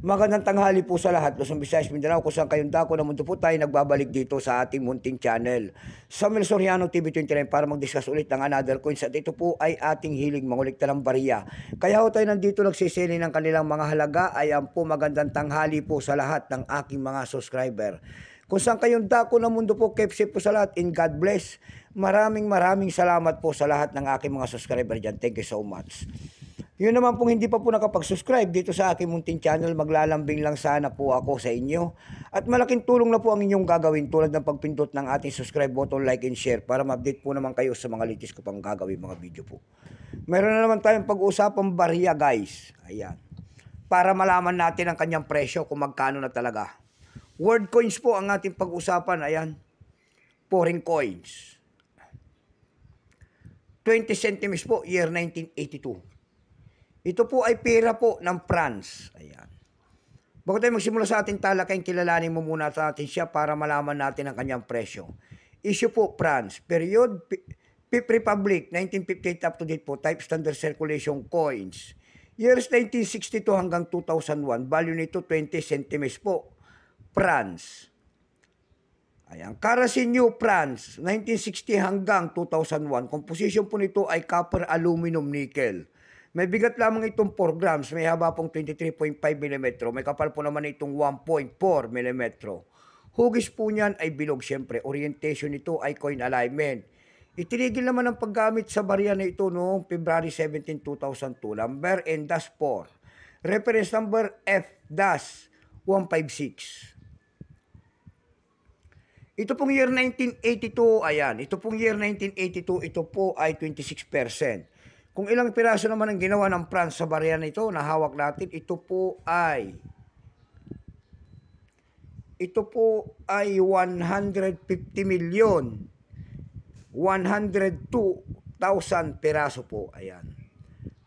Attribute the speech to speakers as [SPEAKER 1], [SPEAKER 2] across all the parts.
[SPEAKER 1] Magandang tanghali po sa lahat. Luzon, Visayas, Mindanao, kusang kayong dako na mundo po tayo nagbabalik dito sa ating munting channel. Samuel Soriano TV 29 para mag-discuss ulit ng another coins at ito po ay ating hiling mangulikta ng bariya. Kaya ho tayo nandito nagsisili ng kanilang mga halaga. Ayan po, magandang tanghali po sa lahat ng aking mga subscriber. Kusang kayong dako na mundo po, keep safe po sa lahat and God bless. Maraming maraming salamat po sa lahat ng aking mga subscriber dyan. Thank you so much. Yun naman pong hindi pa po nakapag-subscribe dito sa aking munting channel, maglalambing lang sana po ako sa inyo. At malaking tulong na po ang inyong gagawin tulad ng pagpindot ng ating subscribe button, like and share para ma-update po naman kayo sa mga latest ko pang gagawin mga video po. Meron na naman tayong pag-uusapang barya guys. Ayan. Para malaman natin ang kanyang presyo kung magkano na talaga. Word coins po ang ating pag-usapan. Ayan. Foreign coins. 20 centimeters po, year 1982. Ito po ay pera po ng France. Ayan. Bago tayo magsimula sa ating talakayin, kilalanin mo muna natin siya para malaman natin ang kanyang presyo. Issue po, France. Period, Fifth Republic, 1958 up to date po, type standard circulation coins. Years 1962 hanggang 2001, value nito 20 centimes po. France. Ayan. Currency New France, 1960 hanggang 2001. Composition po nito ay copper, aluminum, nickel. May bigat lamang itong 4 grams, may haba pong 23.5 mm, may kapal po naman itong 1.4 mm. Hugis po niyan ay bilog siyempre, orientation nito ay coin alignment. Itinigil naman ang paggamit sa barya na ito noong February 17, 2002, number N-4. Reference number F-156. Ito pong year 1982, ayan, ito pong year 1982, ito po ay 26%. Kung ilang piraso naman ang ginawa ng France sa barya nito na hawak natin, ito po ay ito po ay 150 million 102,000 piraso po. Ayan.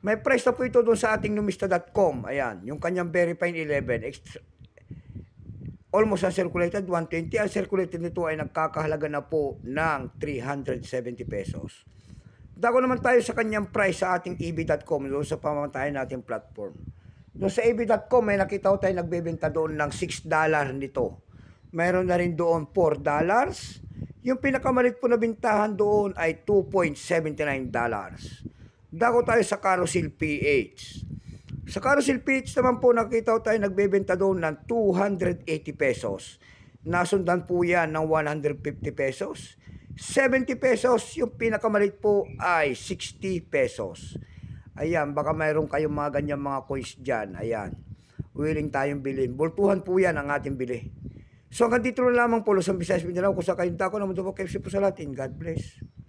[SPEAKER 1] May price na po ito doon sa ating numista.com. Ayan. Yung kanyang verifying 11. Extra, almost uncirculated 120. Ang circulated nito ay nagkakahalaga na po ng 370 pesos. Dako naman tayo sa kanyang price sa ating eb.com doon sa pamamatayan nating platform. Doon sa eb.com may nakita ko tayo nagbebenta doon ng 6 dollar nito. Mayroon na rin doon 4 dollars. Yung pinakamalit po na bintahan doon ay 2.79 dollars. Dako tayo sa Carousel PH. Sa Carousel PH naman po nakita ko tayo nagbebenta doon ng 280 pesos. Nasundan po yan ng 150 pesos 70 pesos, yung pinakamalit po ay 60 pesos. Ayan, baka mayroon kayong mga ganyan mga coins dyan. Ayan, willing tayong bilhin. Bultuhan po yan ang ating bili. So hanggang dito na lamang po, Luzon Visayas Mindanao, kung sa kayong tako naman po, KFC po sa latin. God bless.